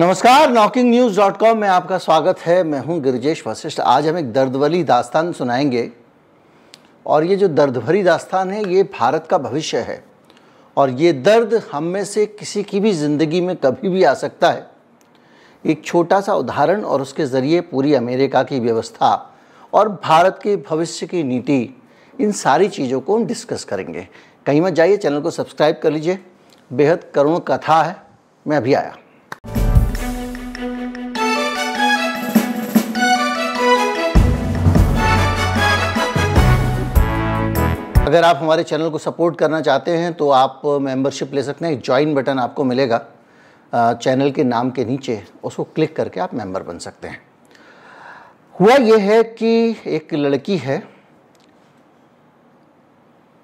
नमस्कार knocking news dot com में आपका स्वागत है मैं हूं गिरजेश वशिष्ठ आज हम एक दर्द भरी दास्तान सुनाएंगे और ये जो दर्द भरी दास्तान है ये भारत का भविष्य है और ये दर्द हम में से किसी की भी ज़िंदगी में कभी भी आ सकता है एक छोटा सा उदाहरण और उसके ज़रिए पूरी अमेरिका की व्यवस्था और भारत के भविष्य की नीति इन सारी चीज़ों को हम डिस्कस करेंगे कहीं मत जाइए चैनल को सब्सक्राइब कर लीजिए बेहद करुण कथा है मैं अभी आया अगर आप हमारे चैनल को सपोर्ट करना चाहते हैं तो आप मेंबरशिप ले सकते हैं ज्वाइन बटन आपको मिलेगा चैनल के नाम के नीचे उसको क्लिक करके आप मेंबर बन सकते हैं हुआ यह है कि एक लड़की है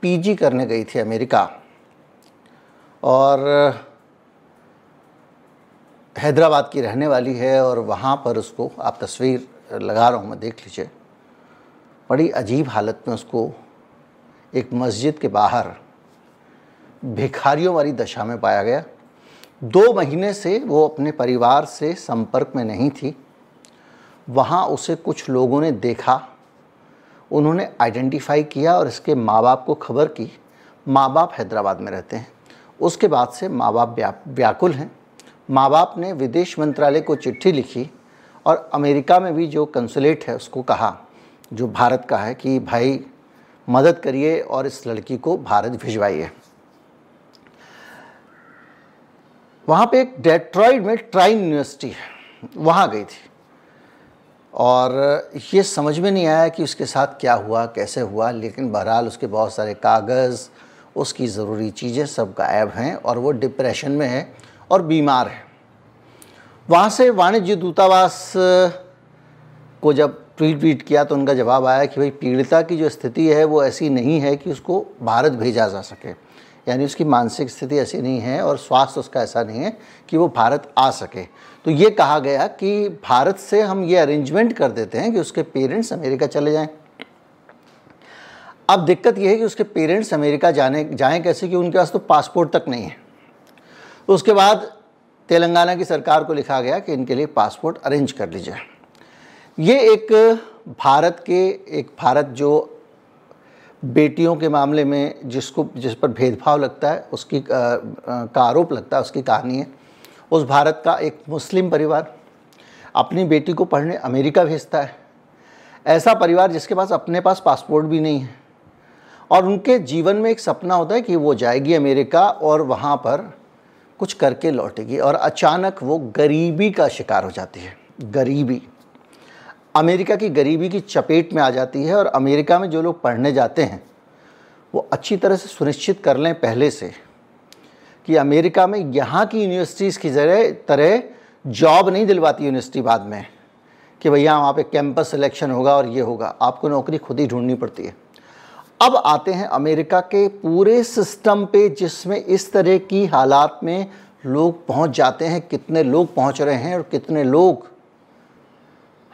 पीजी करने गई थी अमेरिका और हैदराबाद की रहने वाली है और वहाँ पर उसको आप तस्वीर लगा रहा हूँ मैं देख लीजिए बड़ी अजीब हालत में उसको एक मस्जिद के बाहर भिखारियों वाली दशा में पाया गया दो महीने से वो अपने परिवार से संपर्क में नहीं थी वहाँ उसे कुछ लोगों ने देखा उन्होंने आइडेंटिफाई किया और इसके माँ बाप को खबर की माँ बाप हैदराबाद में रहते हैं उसके बाद से माँ बाप व्याकुल हैं माँ बाप ने विदेश मंत्रालय को चिट्ठी लिखी और अमेरिका में भी जो कंसुलेट है उसको कहा जो भारत का है कि भाई मदद करिए और इस लड़की को भारत भिजवाइए वहाँ पे एक डेट्रॉइड में ट्राइन यूनिवर्सिटी है वहाँ गई थी और ये समझ में नहीं आया कि उसके साथ क्या हुआ कैसे हुआ लेकिन बहरहाल उसके बहुत सारे कागज़ उसकी ज़रूरी चीज़ें सब गायब हैं और वो डिप्रेशन में है और बीमार है वहाँ से वाणिज्य दूतावास को जब ट्वीट वीट किया तो उनका जवाब आया कि भाई पीड़िता की जो स्थिति है वो ऐसी नहीं है कि उसको भारत भेजा जा सके यानी उसकी मानसिक स्थिति ऐसी नहीं है और स्वास्थ्य उसका ऐसा नहीं है कि वो भारत आ सके तो ये कहा गया कि भारत से हम ये अरेंजमेंट कर देते हैं कि उसके पेरेंट्स अमेरिका चले जाएं अब दिक्कत यह है कि उसके पेरेंट्स अमेरिका जाने जाएं कैसे कि उनके पास तो पासपोर्ट तक नहीं है उसके बाद तेलंगाना की सरकार को लिखा गया कि इनके लिए पासपोर्ट अरेंज कर लीजिए ये एक भारत के एक भारत जो बेटियों के मामले में जिसको जिस पर भेदभाव लगता है उसकी का आरोप लगता है उसकी कहानी है उस भारत का एक मुस्लिम परिवार अपनी बेटी को पढ़ने अमेरिका भेजता है ऐसा परिवार जिसके पास अपने पास पासपोर्ट भी नहीं है और उनके जीवन में एक सपना होता है कि वो जाएगी अमेरिका और वहाँ पर कुछ करके लौटेगी और अचानक वो गरीबी का शिकार हो जाती है गरीबी अमेरिका की गरीबी की चपेट में आ जाती है और अमेरिका में जो लोग पढ़ने जाते हैं वो अच्छी तरह से सुनिश्चित कर लें पहले से कि अमेरिका में यहाँ की यूनिवर्सिटीज़ की जरिए तरह जॉब नहीं दिलवाती यूनिवर्सिटी बाद में कि भैया वहाँ पे कैंपस सिलेक्शन होगा और ये होगा आपको नौकरी खुद ही ढूंढनी पड़ती है अब आते हैं अमेरिका के पूरे सिस्टम पे जिसमें इस तरह की हालात में लोग पहुंच जाते हैं कितने लोग पहुंच रहे हैं और कितने लोग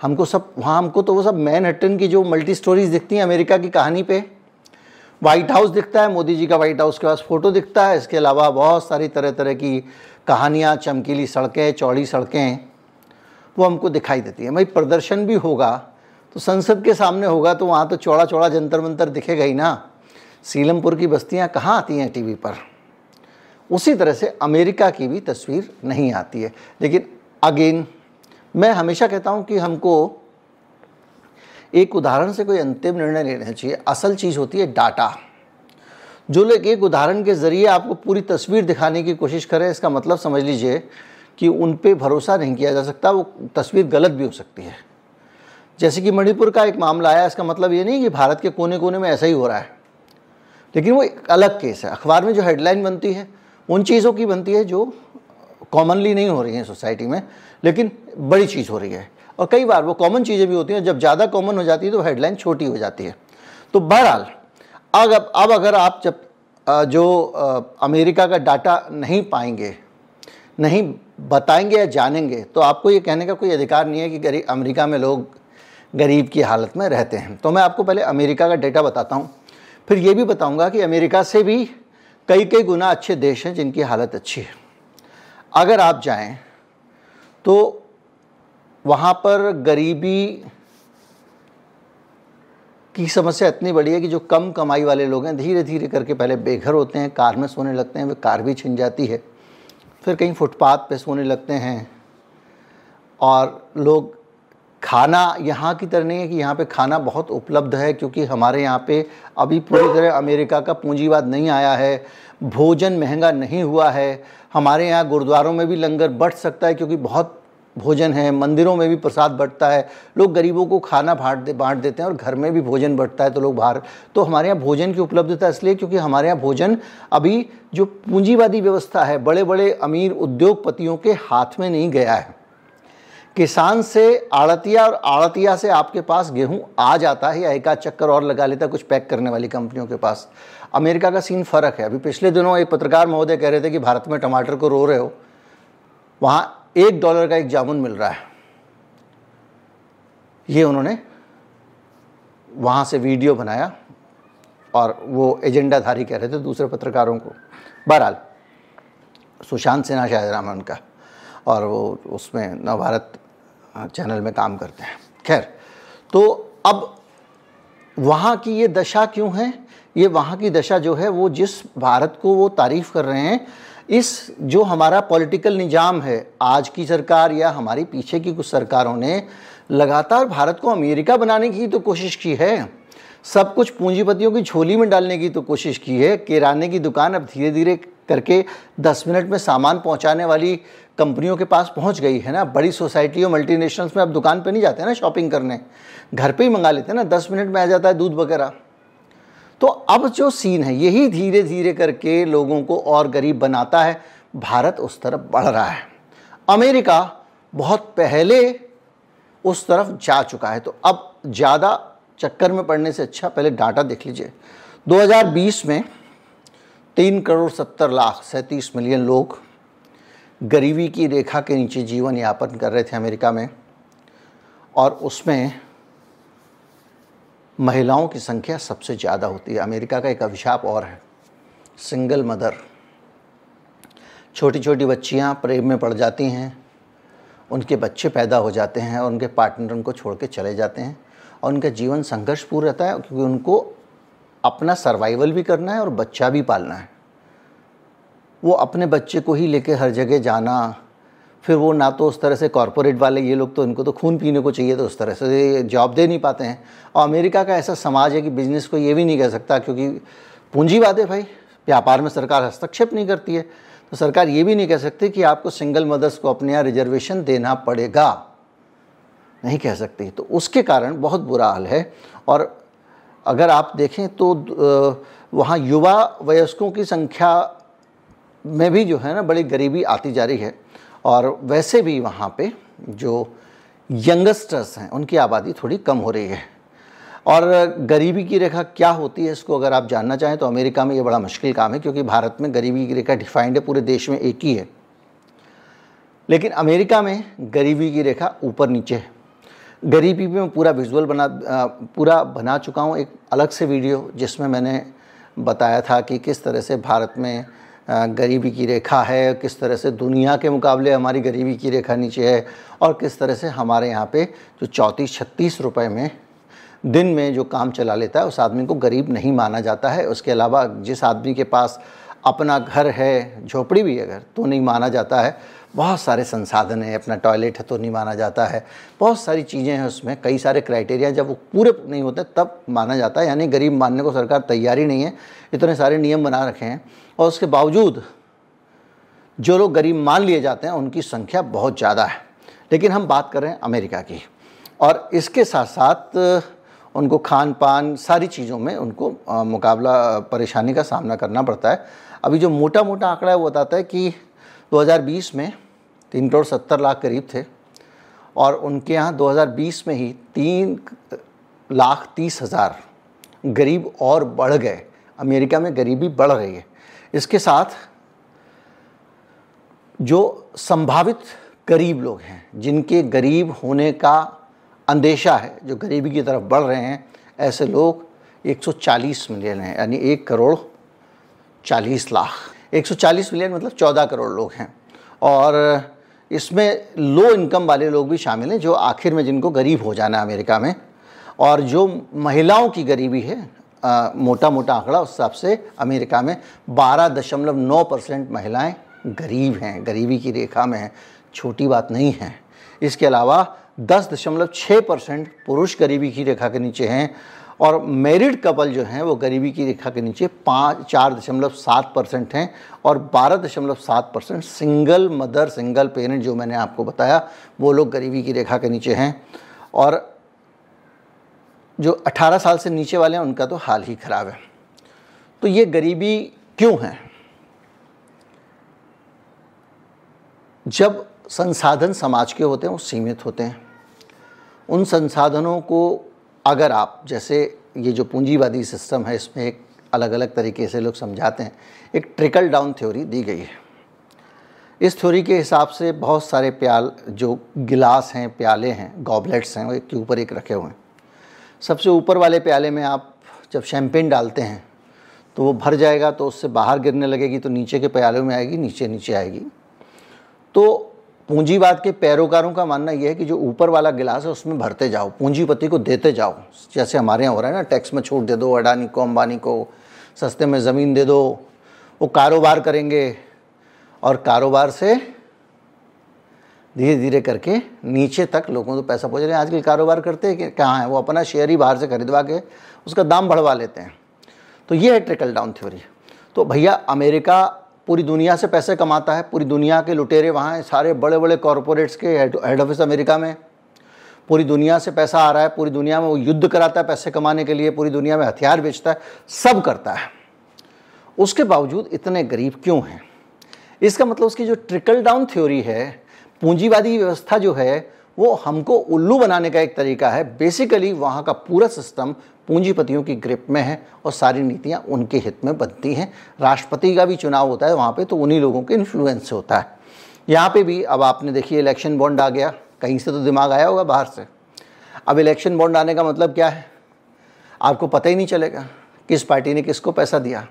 हमको सब वहाँ हमको तो वो सब मैनहट्टन की जो मल्टी स्टोरीज दिखती हैं अमेरिका की कहानी पे वाइट हाउस दिखता है मोदी जी का वाइट हाउस के पास फ़ोटो दिखता है इसके अलावा बहुत सारी तरह तरह की कहानियाँ चमकीली सड़कें चौड़ी सड़कें वो हमको दिखाई देती हैं भाई प्रदर्शन भी होगा तो संसद के सामने होगा तो वहाँ तो चौड़ा चौड़ा जंतर मंतर दिखेगा ही ना सीलमपुर की बस्तियाँ कहाँ आती हैं टी पर उसी तरह से अमेरिका की भी तस्वीर नहीं आती है लेकिन अगेन मैं हमेशा कहता हूँ कि हमको एक उदाहरण से कोई अंतिम निर्णय लेना चाहिए असल चीज़ होती है डाटा जो लोग एक उदाहरण के ज़रिए आपको पूरी तस्वीर दिखाने की कोशिश करें इसका मतलब समझ लीजिए कि उन पर भरोसा नहीं किया जा सकता वो तस्वीर गलत भी हो सकती है जैसे कि मणिपुर का एक मामला आया इसका मतलब ये नहीं कि भारत के कोने कोने में ऐसा ही हो रहा है लेकिन वो एक अलग केस है अखबार में जो हेडलाइन बनती है उन चीज़ों की बनती है जो कॉमनली नहीं हो रही हैं सोसाइटी में लेकिन बड़ी चीज़ हो रही है और कई बार वो कॉमन चीज़ें भी होती हैं जब ज़्यादा कॉमन हो जाती है तो हेडलाइन छोटी हो जाती है तो बहरहाल अब अब, अब अगर आप जब जो अमेरिका का डाटा नहीं पाएंगे नहीं बताएंगे या जानेंगे तो आपको ये कहने का कोई अधिकार नहीं है कि गरीब अमेरिका में लोग गरीब की हालत में रहते हैं तो मैं आपको पहले अमेरिका का डेटा बताता हूँ फिर ये भी बताऊँगा कि अमेरिका से भी कई कई गुना अच्छे देश हैं जिनकी हालत अच्छी है अगर आप जाएं तो वहाँ पर गरीबी की समस्या इतनी बड़ी है कि जो कम कमाई वाले लोग हैं धीरे धीरे करके पहले बेघर होते हैं कार में सोने लगते हैं वे कार भी छिन जाती है फिर कहीं फुटपाथ पे सोने लगते हैं और लोग खाना यहाँ की तरह नहीं है कि यहाँ पे खाना बहुत उपलब्ध है क्योंकि हमारे यहाँ पे अभी पूरी तरह अमेरिका का पूंजीवाद नहीं आया है भोजन महंगा नहीं हुआ है हमारे यहाँ गुरुद्वारों में भी लंगर बढ़ सकता है क्योंकि बहुत भोजन है मंदिरों में भी प्रसाद बढ़ता है लोग गरीबों को खाना बांट दे बांट देते हैं और घर में भी भोजन बढ़ता है तो लोग बाहर तो हमारे यहाँ भोजन की उपलब्धता इसलिए क्योंकि हमारे यहाँ भोजन अभी जो पूंजीवादी व्यवस्था है बड़े बड़े अमीर उद्योगपतियों के हाथ में नहीं गया है किसान से आड़तिया और आड़तिया से आपके पास गेहूं आ जाता है या एक चक्कर और लगा लेता है कुछ पैक करने वाली कंपनियों के पास अमेरिका का सीन फ़र्क है अभी पिछले दिनों एक पत्रकार महोदय कह रहे थे कि भारत में टमाटर को रो रहे हो वहां एक डॉलर का एक जामुन मिल रहा है ये उन्होंने वहां से वीडियो बनाया और वो एजेंडाधारी कह रहे थे दूसरे पत्रकारों को बहरहाल सुशांत सिन्हा शायद राम उनका और वो उसमें नवभारत हाँ, चैनल में काम करते हैं खैर तो अब वहाँ की ये दशा क्यों है ये वहाँ की दशा जो है वो जिस भारत को वो तारीफ़ कर रहे हैं इस जो हमारा पॉलिटिकल निज़ाम है आज की सरकार या हमारी पीछे की कुछ सरकारों ने लगातार भारत को अमेरिका बनाने की तो कोशिश की है सब कुछ पूंजीपतियों की झोली में डालने की तो कोशिश की है किराने की दुकान अब धीरे धीरे करके दस मिनट में सामान पहुंचाने वाली कंपनियों के पास पहुंच गई है ना बड़ी सोसाइटी और मल्टीनेशनल्स में अब दुकान पे नहीं जाते ना शॉपिंग करने घर पे ही मंगा लेते हैं ना दस मिनट में आ जाता है दूध वगैरह तो अब जो सीन है यही धीरे धीरे करके लोगों को और गरीब बनाता है भारत उस तरफ बढ़ रहा है अमेरिका बहुत पहले उस तरफ जा चुका है तो अब ज़्यादा चक्कर में पड़ने से अच्छा पहले डाटा देख लीजिए 2020 में तीन करोड़ सत्तर लाख सैंतीस मिलियन लोग गरीबी की रेखा के नीचे जीवन यापन कर रहे थे अमेरिका में और उसमें महिलाओं की संख्या सबसे ज़्यादा होती है अमेरिका का एक अभिशाप और है सिंगल मदर छोटी छोटी बच्चियाँ प्रेम में पड़ जाती हैं उनके बच्चे पैदा हो जाते हैं और उनके पार्टनर उनको छोड़ के चले जाते हैं और उनका जीवन संघर्ष पूर्ण रहता है क्योंकि उनको अपना सर्वाइवल भी करना है और बच्चा भी पालना है वो अपने बच्चे को ही लेके हर जगह जाना फिर वो ना तो उस तरह से कॉरपोरेट वाले ये लोग तो इनको तो खून पीने को चाहिए तो उस तरह से जॉब दे नहीं पाते हैं और अमेरिका का ऐसा समाज है कि बिजनेस को ये भी नहीं कह सकता क्योंकि पूंजीवाद है भाई व्यापार में सरकार हस्तक्षेप नहीं करती है तो सरकार ये भी नहीं कह सकती कि आपको सिंगल मदर्स को अपने यहाँ रिजर्वेशन देना पड़ेगा नहीं कह सकती तो उसके कारण बहुत बुरा हाल है और अगर आप देखें तो वहाँ युवा वयस्कों की संख्या में भी जो है ना बड़ी गरीबी आती जा रही है और वैसे भी वहाँ पे जो यंगस्टर्स हैं उनकी आबादी थोड़ी कम हो रही है और गरीबी की रेखा क्या होती है इसको अगर आप जानना चाहें तो अमेरिका में ये बड़ा मुश्किल काम है क्योंकि भारत में गरीबी की रेखा डिफाइंड है पूरे देश में एक ही है लेकिन अमेरिका में गरीबी की रेखा ऊपर नीचे है गरीबी मैं पूरा विजुअल बना पूरा बना चुका हूँ एक अलग से वीडियो जिसमें मैंने बताया था कि किस तरह से भारत में गरीबी की रेखा है किस तरह से दुनिया के मुकाबले हमारी गरीबी की रेखा नीचे है और किस तरह से हमारे यहाँ पे जो चौंतीस छत्तीस रुपए में दिन में जो काम चला लेता है उस आदमी को गरीब नहीं माना जाता है उसके अलावा जिस आदमी के पास अपना घर है झोपड़ी भी है घर तो नहीं माना जाता है बहुत सारे संसाधन हैं अपना टॉयलेट है तो नहीं माना जाता है बहुत सारी चीज़ें हैं उसमें कई सारे क्राइटेरिया जब वो पूरे नहीं होते तब माना जाता है यानी गरीब मानने को सरकार तैयार ही नहीं है इतने सारे नियम बना रखे हैं और उसके बावजूद जो लोग गरीब मान लिए जाते हैं उनकी संख्या बहुत ज़्यादा है लेकिन हम बात कर रहे हैं अमेरिका की और इसके साथ साथ उनको खान पान सारी चीज़ों में उनको मुकाबला परेशानी का सामना करना पड़ता है अभी जो मोटा मोटा आंकड़ा है वो बताता है कि 2020 में तीन करोड़ सत्तर लाख करीब थे और उनके यहाँ 2020 में ही तीन लाख तीस हज़ार गरीब और बढ़ गए अमेरिका में गरीबी बढ़ रही है इसके साथ जो संभावित गरीब लोग हैं जिनके गरीब होने का अंदेशा है जो गरीबी की तरफ बढ़ रहे हैं ऐसे लोग 140 मिलियन हैं यानी एक करोड़ चालीस लाख 140 मिलियन मतलब 14 करोड़ लोग हैं और इसमें लो इनकम वाले लोग भी शामिल हैं जो आखिर में जिनको गरीब हो जाना है अमेरिका में और जो महिलाओं की गरीबी है आ, मोटा मोटा आंकड़ा उस हिसाब से अमेरिका में बारह दशमलव नौ परसेंट महिलाएँ गरीब हैं गरीबी की रेखा में हैं छोटी बात नहीं है इसके अलावा दस दशमलव छः परसेंट पुरुष गरीबी की रेखा के नीचे हैं और मैरिड कपल जो हैं वो गरीबी की रेखा के नीचे पाँच चार दशमलव सात परसेंट हैं और बारह दशमलव सात percent single mother single parent जो मैंने आपको बताया वो लोग गरीबी की रेखा के नीचे हैं और जो 18 साल से नीचे वाले हैं उनका तो हाल ही ख़राब है तो ये गरीबी क्यों है जब संसाधन समाज के होते हैं वो सीमित होते हैं उन संसाधनों को अगर आप जैसे ये जो पूंजीवादी सिस्टम है इसमें एक अलग अलग तरीके से लोग समझाते हैं एक ट्रिकल डाउन थ्योरी दी गई है इस थ्योरी के हिसाब से बहुत सारे प्याल जो गिलास हैं प्याले हैं गॉबलेट्स हैं वो एक के ऊपर एक रखे हुए हैं सबसे ऊपर वाले प्याले में आप जब शैम्पेन डालते हैं तो वो भर जाएगा तो उससे बाहर गिरने लगेगी तो नीचे के प्यालों में आएगी नीचे नीचे आएगी तो पूंजीवाद के पैरोकारों का मानना यह है कि जो ऊपर वाला गिलास है उसमें भरते जाओ पूंजीपति को देते जाओ जैसे हमारे यहाँ हो रहा है ना टैक्स में छूट दे दो अडानी को अंबानी को सस्ते में ज़मीन दे दो वो कारोबार करेंगे और कारोबार से धीरे धीरे करके नीचे तक लोगों को तो पैसा पहुँच रहे हैं आजकल कारोबार करते हैं कि कहाँ है वो अपना शेयर ही बाहर से खरीदवा के उसका दाम बढ़वा लेते हैं तो ये है ट्रिकल डाउन थ्योरी तो भैया अमेरिका पूरी दुनिया से पैसे कमाता है पूरी दुनिया के लुटेरे वहाँ हैं सारे बड़े बड़े कॉरपोरेट्स के हेड ऑफिस अमेरिका में पूरी दुनिया से पैसा आ रहा है पूरी दुनिया में वो युद्ध कराता है पैसे कमाने के लिए पूरी दुनिया में हथियार बेचता है सब करता है उसके बावजूद इतने गरीब क्यों हैं इसका मतलब उसकी जो ट्रिकल डाउन थ्योरी है पूंजीवादी व्यवस्था जो है वो हमको उल्लू बनाने का एक तरीका है बेसिकली वहाँ का पूरा सिस्टम पूंजीपतियों की ग्रिप में है और सारी नीतियाँ उनके हित में बनती हैं राष्ट्रपति का भी चुनाव होता है वहाँ पर तो उन्हीं लोगों के इन्फ्लुएंस से होता है यहाँ पर भी अब आपने देखिए इलेक्शन बॉन्ड आ गया कहीं से तो दिमाग आया होगा बाहर से अब इलेक्शन बॉन्ड आने का मतलब क्या है आपको पता ही नहीं चलेगा किस पार्टी ने किसको पैसा दिया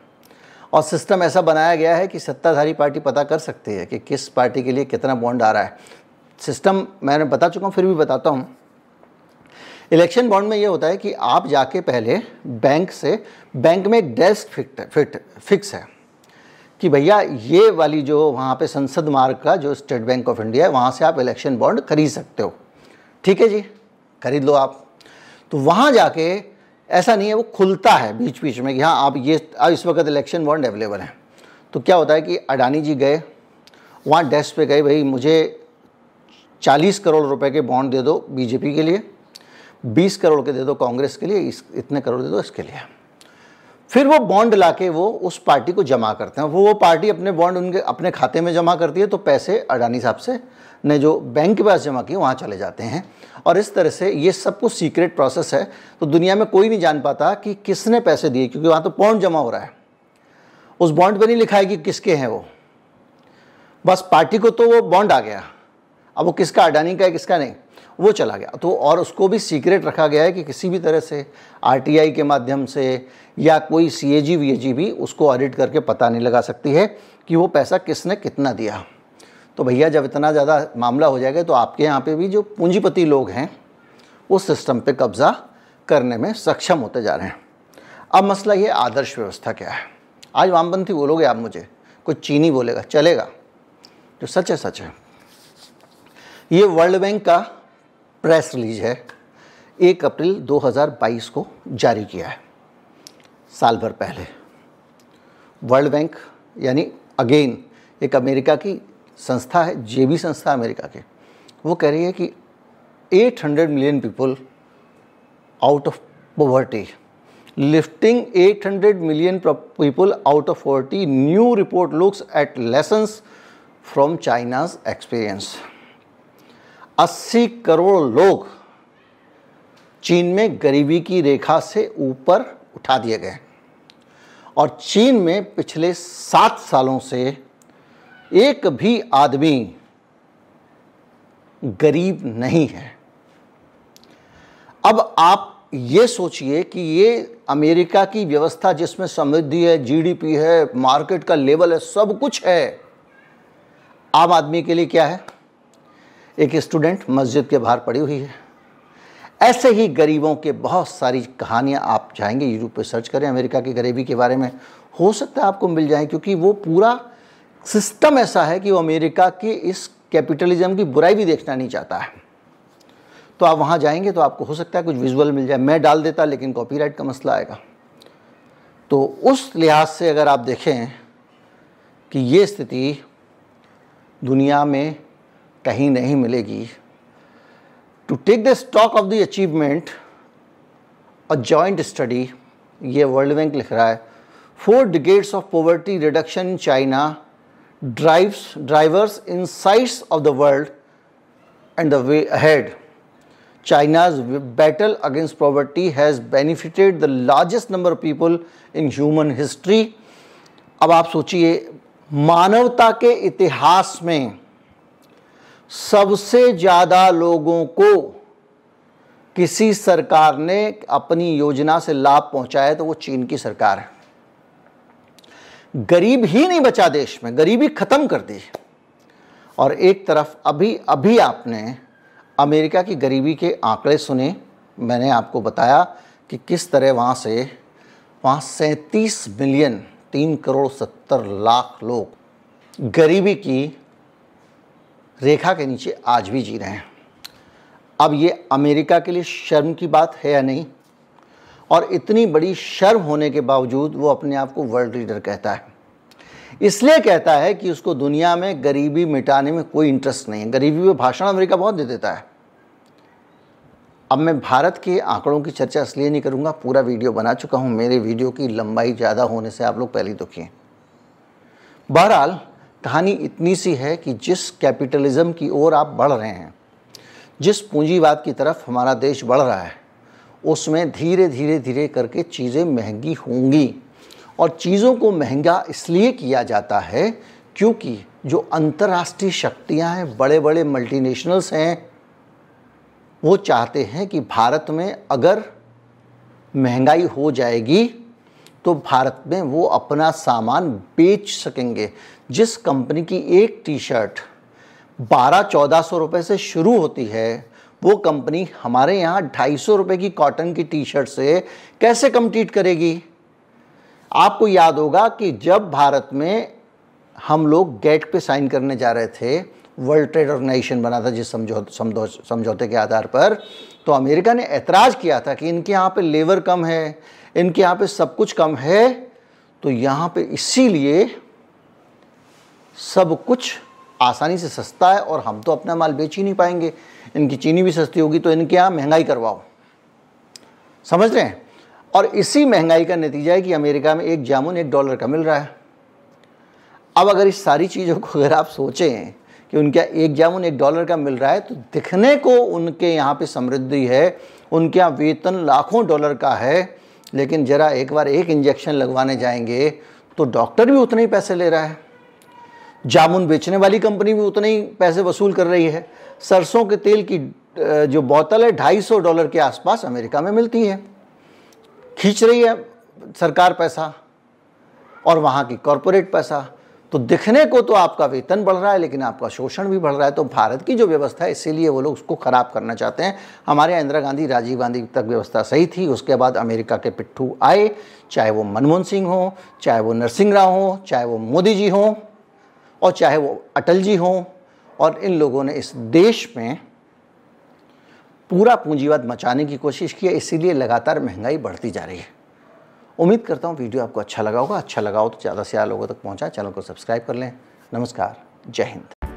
और सिस्टम ऐसा बनाया गया है कि सत्ताधारी पार्टी पता कर सकती है कि किस पार्टी के लिए कितना बॉन्ड आ रहा है सिस्टम मैंने बता चुका हूँ फिर भी बताता हूँ इलेक्शन बॉन्ड में ये होता है कि आप जाके पहले बैंक से बैंक में एक डेस्क फिक्ट फिट फिक्स है कि भैया ये वाली जो वहाँ पे संसद मार्ग का जो स्टेट बैंक ऑफ इंडिया है वहाँ से आप इलेक्शन बॉन्ड खरीद सकते हो ठीक है जी खरीद लो आप तो वहाँ जाके ऐसा नहीं है वो खुलता है बीच बीच में कि हाँ आप ये इस वक्त इलेक्शन बॉन्ड अवेलेबल हैं तो क्या होता है कि अडानी जी गए वहाँ डेस्क पे गए भाई मुझे 40 करोड़ रुपए के बॉन्ड दे दो बीजेपी के लिए 20 करोड़ के दे दो कांग्रेस के लिए इस इतने करोड़ दे दो इसके लिए फिर वो बॉन्ड ला के वो उस पार्टी को जमा करते हैं वो वो पार्टी अपने बॉन्ड उनके अपने खाते में जमा करती है तो पैसे अडानी साहब से ने जो बैंक के पास जमा किए वहाँ चले जाते हैं और इस तरह से ये सब कुछ सीक्रेट प्रोसेस है तो दुनिया में कोई नहीं जान पाता कि किसने पैसे दिए क्योंकि वहाँ तो बॉन्ड जमा हो रहा है उस बॉन्ड पर नहीं लिखा है कि किसके हैं वो बस पार्टी को तो वो बॉन्ड आ गया अब वो किसका अडानी का है किसका नहीं वो चला गया तो और उसको भी सीक्रेट रखा गया है कि किसी भी तरह से आरटीआई के माध्यम से या कोई सी ए जी भी उसको ऑडिट करके पता नहीं लगा सकती है कि वो पैसा किसने कितना दिया तो भैया जब इतना ज़्यादा मामला हो जाएगा तो आपके यहाँ पे भी जो पूंजीपति लोग हैं उस सिस्टम पे कब्ज़ा करने में सक्षम होते जा रहे हैं अब मसला ये आदर्श व्यवस्था क्या है आज वामपंथी बोलोगे आप मुझे कुछ चीनी बोलेगा चलेगा जो सच है सच है ये वर्ल्ड बैंक का प्रेस रिलीज है एक अप्रैल 2022 को जारी किया है साल भर पहले वर्ल्ड बैंक यानी अगेन एक अमेरिका की संस्था है जे भी संस्था अमेरिका की वो कह रही है कि 800 million people out of poverty lifting 800 million people out of poverty new report looks at lessons from China's experience 80 crore लोग चीन में गरीबी की रेखा से ऊपर उठा दिए गए और चीन में पिछले सात सालों से एक भी आदमी गरीब नहीं है अब आप ये सोचिए कि ये अमेरिका की व्यवस्था जिसमें समृद्धि है जीडीपी है मार्केट का लेवल है सब कुछ है आम आदमी के लिए क्या है एक स्टूडेंट मस्जिद के बाहर पड़ी हुई है ऐसे ही गरीबों के बहुत सारी कहानियाँ आप जाएंगे यूट्यूब पर सर्च करें अमेरिका की गरीबी के बारे में हो सकता है आपको मिल जाए क्योंकि वो पूरा सिस्टम ऐसा है कि वो अमेरिका के इस कैपिटलिज्म की बुराई भी देखना नहीं चाहता है तो आप वहाँ जाएंगे तो आपको हो सकता है कुछ विजुअल मिल जाए मैं डाल देता लेकिन कॉपीराइट का मसला आएगा तो उस लिहाज से अगर आप देखें कि ये स्थिति दुनिया में कहीं नहीं मिलेगी to take the stock of the achievement a joint study ये वर्ल्ड बैंक लिख रहा है four decades of poverty reduction in China drives drivers insights of the world and the way ahead. China's battle against poverty has benefited the largest number of people in human history अब आप सोचिए मानवता के इतिहास में सबसे ज़्यादा लोगों को किसी सरकार ने अपनी योजना से लाभ पहुंचाया तो वो चीन की सरकार है गरीब ही नहीं बचा देश में गरीबी खत्म कर दी और एक तरफ अभी अभी आपने अमेरिका की गरीबी के आंकड़े सुने मैंने आपको बताया कि किस तरह वहाँ से वहाँ सैंतीस मिलियन तीन करोड़ सत्तर लाख लोग गरीबी की रेखा के नीचे आज भी जी रहे हैं अब ये अमेरिका के लिए शर्म की बात है या नहीं और इतनी बड़ी शर्म होने के बावजूद वो अपने आप को वर्ल्ड लीडर कहता है इसलिए कहता है कि उसको दुनिया में गरीबी मिटाने में कोई इंटरेस्ट नहीं है गरीबी में भाषण अमेरिका बहुत दे देता है अब मैं भारत के आंकड़ों की चर्चा इसलिए नहीं करूंगा पूरा वीडियो बना चुका हूं मेरे वीडियो की लंबाई ज़्यादा होने से आप लोग पहले दुखी हैं तो बहरहाल कहानी इतनी सी है कि जिस कैपिटलिज्म की ओर आप बढ़ रहे हैं जिस पूंजीवाद की तरफ हमारा देश बढ़ रहा है उसमें धीरे धीरे धीरे करके चीज़ें महंगी होंगी और चीज़ों को महंगा इसलिए किया जाता है क्योंकि जो अंतर्राष्ट्रीय शक्तियां हैं बड़े बड़े मल्टीनेशनल्स हैं वो चाहते हैं कि भारत में अगर महंगाई हो जाएगी तो भारत में वो अपना सामान बेच सकेंगे जिस कंपनी की एक टी शर्ट बारह चौदह सौ रुपये से शुरू होती है वो कंपनी हमारे यहाँ ढाई सौ रुपये की कॉटन की टी शर्ट से कैसे कम्पीट करेगी आपको याद होगा कि जब भारत में हम लोग गेट पे साइन करने जा रहे थे वर्ल्ड ट्रेड ऑर्गेनाइजेशन बना था जिस समझौते समझौते के आधार पर तो अमेरिका ने ऐतराज़ किया था कि इनके यहाँ पे लेबर कम है इनके यहाँ पे सब कुछ कम है तो यहाँ पे इसीलिए सब कुछ आसानी से सस्ता है और हम तो अपना माल बेच ही नहीं पाएंगे इनकी चीनी भी सस्ती होगी तो इनके यहाँ महंगाई करवाओ समझ रहे हैं और इसी महंगाई का नतीजा है कि अमेरिका में एक जामुन एक डॉलर का मिल रहा है अब अगर इस सारी चीज़ों को अगर आप सोचें कि उनके एक जामुन एक डॉलर का मिल रहा है तो दिखने को उनके यहाँ पे समृद्धि है उनके यहाँ वेतन लाखों डॉलर का है लेकिन ज़रा एक बार एक इंजेक्शन लगवाने जाएंगे तो डॉक्टर भी उतने ही पैसे ले रहा है जामुन बेचने वाली कंपनी भी उतने ही पैसे वसूल कर रही है सरसों के तेल की जो बोतल है ढाई सौ डॉलर के आसपास अमेरिका में मिलती है खींच रही है सरकार पैसा और वहाँ की कॉरपोरेट पैसा तो दिखने को तो आपका वेतन बढ़ रहा है लेकिन आपका शोषण भी बढ़ रहा है तो भारत की जो व्यवस्था है इसीलिए वो लोग उसको ख़राब करना चाहते हैं हमारे यहाँ इंदिरा गांधी राजीव गांधी तक व्यवस्था सही थी उसके बाद अमेरिका के पिट्ठू आए चाहे वो मनमोहन सिंह हों चाहे वो नरसिंह राव हों चाहे वो मोदी जी हों और चाहे वो अटल जी हों और इन लोगों ने इस देश में पूरा पूंजीवाद मचाने की कोशिश की है इसीलिए लगातार महंगाई बढ़ती जा रही है उम्मीद करता हूँ वीडियो आपको अच्छा लगा होगा अच्छा लगा हो तो ज़्यादा से ज़्यादा लोगों तक पहुँचा चैनल को सब्सक्राइब कर लें नमस्कार जय हिंद